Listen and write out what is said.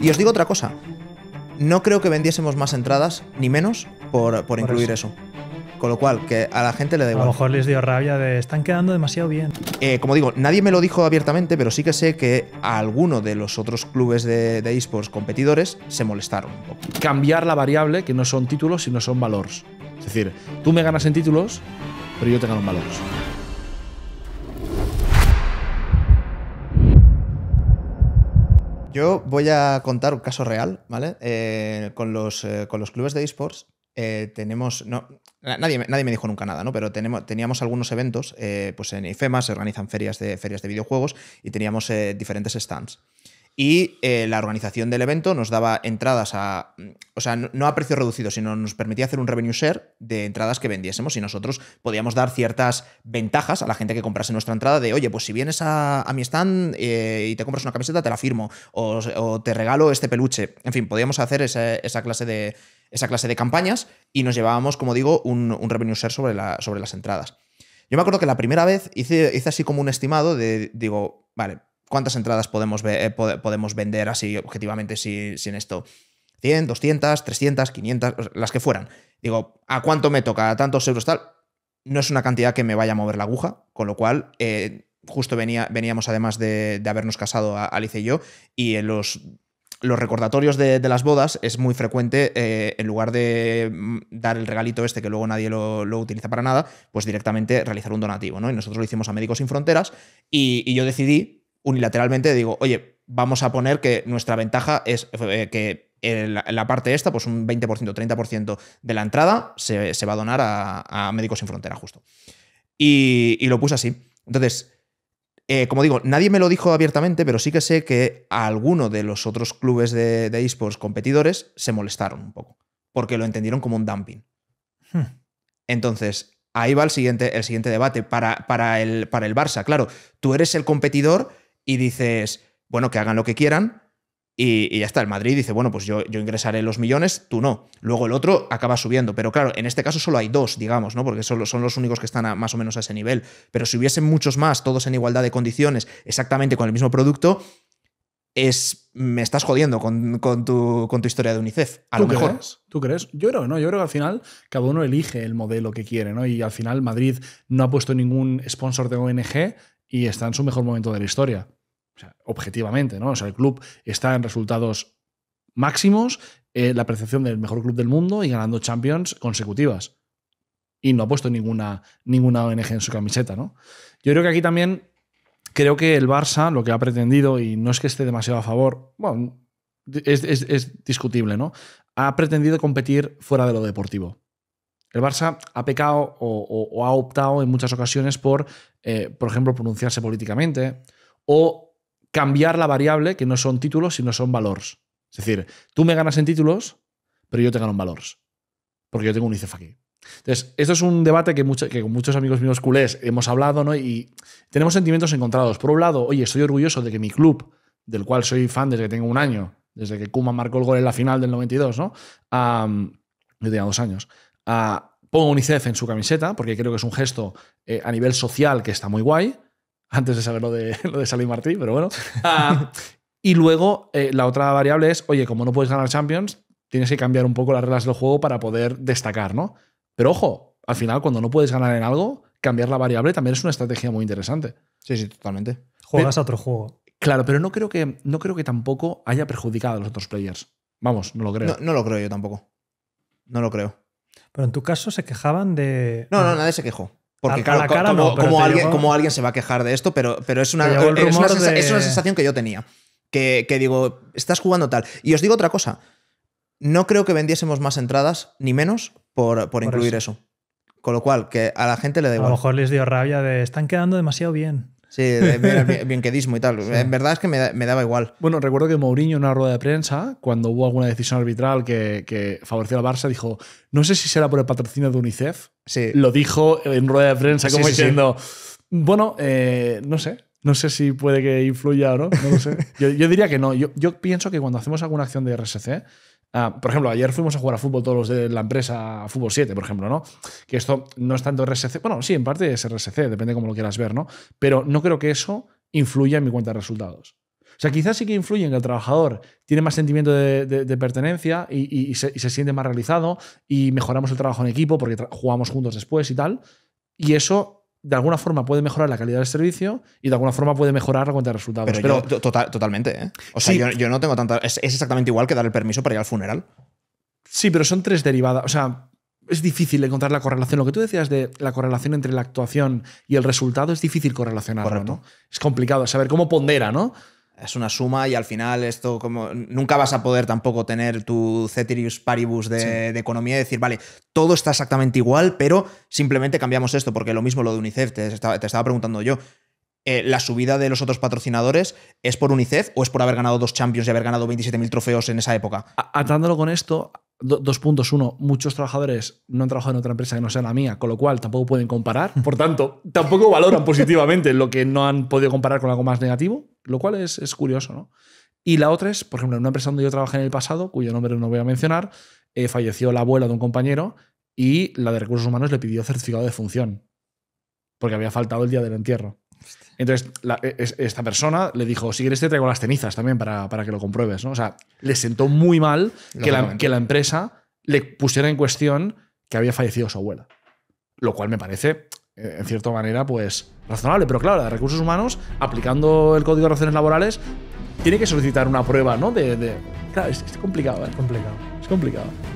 Y os digo otra cosa, no creo que vendiésemos más entradas, ni menos, por, incluir eso. Con lo cual, que a la gente le da igual. A lo mejor les dio rabia de están quedando demasiado bien. Eh, como digo, nadie me lo dijo abiertamente, pero sí que sé que a alguno de los otros clubes de, de esports competidores se molestaron. Cambiar la variable que no son títulos, sino son valores. Es decir, tú me ganas en títulos, pero yo te gano en valores. Yo voy a contar un caso real, ¿vale? Eh, con, los, eh, con los clubes de esports eh, tenemos. No, nadie, nadie me dijo nunca nada, ¿no? Pero teníamos algunos eventos, pues en IFEMA se organizan ferias de, ferias de videojuegos y teníamos diferentes stands. Y eh, la organización del evento nos daba entradas a. O sea, no a precio reducido, sino nos permitía hacer un revenue share de entradas que vendiésemos y nosotros podíamos dar ciertas ventajas a la gente que comprase nuestra entrada de, oye, pues si vienes a, a mi stand eh, y te compras una camiseta, te la firmo o, te regalo este peluche. En fin, podíamos hacer esa, clase de, esa clase de campañas y nos llevábamos, como digo, un, revenue share sobre, la, sobre las entradas. Yo me acuerdo que la primera vez hice, hice así como un estimado de, digo, vale, ¿Cuántas entradas podemos, eh, podemos vender así objetivamente sin, esto? 100, 200, 300, 500, las que fueran. Digo, ¿a cuánto me toca? ¿A tantos euros tal? No es una cantidad que me vaya a mover la aguja, con lo cual, eh, justo veníamos además de, habernos casado a Alice y yo, y en los, los recordatorios de, las bodas es muy frecuente, eh, en lugar de mm, dar el regalito este que luego nadie lo, utiliza para nada, pues directamente realizar un donativo, ¿no? Y nosotros lo hicimos a Médicos Sin Fronteras, y yo decidí unilateralmente digo, oye, vamos a poner que nuestra ventaja es eh, que en la, parte esta, pues un 20%, 30% de la entrada se, va a donar a, Médicos Sin Frontera, justo. Y, lo puse así. Entonces, eh, como digo, nadie me lo dijo abiertamente, pero sí que sé que a alguno de los otros clubes de, esports competidores se molestaron un poco, porque lo entendieron como un dumping. Hmm. Entonces, ahí va el siguiente, el siguiente debate para, para, el, para el Barça. Claro, tú eres el competidor y dices, bueno, que hagan lo que quieran. Y, ya está, el Madrid dice, bueno, pues yo, yo, ingresaré los millones, tú no. Luego el otro acaba subiendo, pero claro, en este caso solo hay dos, digamos, ¿no? Porque son, son los únicos que están más o menos a ese nivel. Pero si hubiesen muchos más, todos en igualdad de condiciones, exactamente con el mismo producto, es me estás jodiendo con, tu, con tu, historia de UNICEF. A lo ¿Tú crees? Yo creo que no. Yo creo que al final cada uno elige el modelo que quiere, ¿no? Y al final Madrid no ha puesto ningún sponsor de ONG y está en su mejor momento de la historia. objetivamente, ¿no? O sea, el club está en resultados máximos, eh, la percepción del mejor club del mundo y ganando Champions consecutivas. Y no ha puesto ninguna, ninguna ONG en su camiseta, ¿no? Yo creo que aquí también creo que el Barça lo que ha pretendido, y no es que esté demasiado a favor, bueno, es discutible, ¿no? Ha pretendido competir fuera de lo deportivo. El Barça ha pecado o, ha optado en muchas ocasiones por, eh, por ejemplo, pronunciarse políticamente o cambiar la variable que no son títulos, sino son valores. Es decir, tú me ganas en títulos, pero yo te gano en valores. Porque yo tengo un ICEF aquí. Entonces, esto es un debate que, con muchos amigos míos culés hemos hablado, ¿no? Y tenemos sentimientos encontrados. Por un lado, oye, estoy orgulloso de que mi club, del cual soy fan desde que tengo un año, desde que Kuma marcó el gol en la final del 92, ¿no? yo tenía dos años a, pongo UNICEF en su camiseta, porque creo que es un gesto eh, a nivel social que está muy guay, antes de saber lo de, lo de Salim Martí, pero bueno. Ah, y luego eh, la otra variable es, oye, como no puedes ganar Champions, tienes que cambiar un poco las reglas del juego para poder destacar, ¿no? Pero ojo, al final cuando no puedes ganar en algo, cambiar la variable también es una estrategia muy interesante. Sí, sí, totalmente. Juegas a otro juego. Claro, pero no creo, que, no creo que tampoco haya perjudicado a los otros players. Vamos, no lo creo. no lo creo yo tampoco. No lo creo. Pero en tu caso se quejaban de. No, no, nadie se quejó. Porque claro, cara, como, como alguien, se va a quejar de esto, pero, es, una, es una, sensación que yo tenía. Que, digo, estás jugando tal. Y os digo otra cosa. No creo que vendiésemos más entradas, ni menos, por, incluir eso. eso. Con lo cual, que a la gente le da igual. A lo mejor les dio rabia de están quedando demasiado bien. Sí, que bienquedismo y tal. En verdad es que me, me, daba igual. Bueno, recuerdo que Mourinho en una rueda de prensa, cuando hubo alguna decisión arbitral que, que favoreció al Barça, dijo, no sé si será por el patrocinio de UNICEF. Sí. Lo dijo en rueda de prensa como diciendo, bueno, eh, no sé, no sé si puede que influya o no, no lo sé. Yo, diría que no. Yo, pienso que cuando hacemos alguna acción de RSC, ah, por ejemplo, ayer fuimos a jugar a fútbol todos los de la empresa Fútbol 7, por ejemplo, ¿no? Que esto no es tanto RSC, bueno, sí, en parte es RSC, depende cómo lo quieras ver, ¿no? Pero no creo que eso influya en mi cuenta de resultados. O sea, quizás sí que influye en que el trabajador tiene más sentimiento de, pertenencia y, se, siente más realizado y mejoramos el trabajo en equipo porque jugamos juntos después y tal. Y eso de alguna forma puede mejorar la calidad del servicio y de alguna forma puede mejorar la cuenta de resultados. Pero, total, totalmente, ¿eh? O sea, yo, no tengo tanta. Es, exactamente igual que dar el permiso para ir al funeral. Sí, pero son tres derivadas. O sea, es difícil encontrar la correlación. Lo que tú decías de la correlación entre la actuación y el resultado es difícil correlacionarlo, ¿no? Es complicado saber cómo pondera, ¿no? es una suma y al final esto como nunca vas a poder tampoco tener tu ceteris paribus de, economía y decir, vale, todo está exactamente igual, pero simplemente cambiamos esto, porque lo mismo lo de UNICEF, te estaba, preguntando yo. Eh, la subida de los otros patrocinadores es por UNICEF o es por haber ganado dos Champions y haber ganado 27.000 trofeos en esa época? Atándolo con esto, dos puntos. Uno, muchos trabajadores no han trabajado en otra empresa que no sea la mía, con lo cual tampoco pueden comparar. Por tanto, tampoco valoran positivamente lo que no han podido comparar con algo más negativo, lo cual es, curioso, ¿no? Y la otra es, por ejemplo, en una empresa donde yo trabajé en el pasado, cuyo nombre no voy a mencionar, eh, falleció la abuela de un compañero y la de recursos humanos le pidió certificado de función, porque había faltado el día del entierro. Entonces, e, esta persona le dijo, si quieres te traigo las cenizas también para, que lo compruebes, ¿no? O sea, le sentó muy mal que la, empresa le pusiera en cuestión que había fallecido su abuela. Lo cual me parece eh, en cierta manera, pues razonable. Pero claro, la de recursos humanos, aplicando el código de relaciones laborales, tiene que solicitar una prueba, ¿no? De, Claro, ¿eh? es, complicado, es Complicado. Es complicado.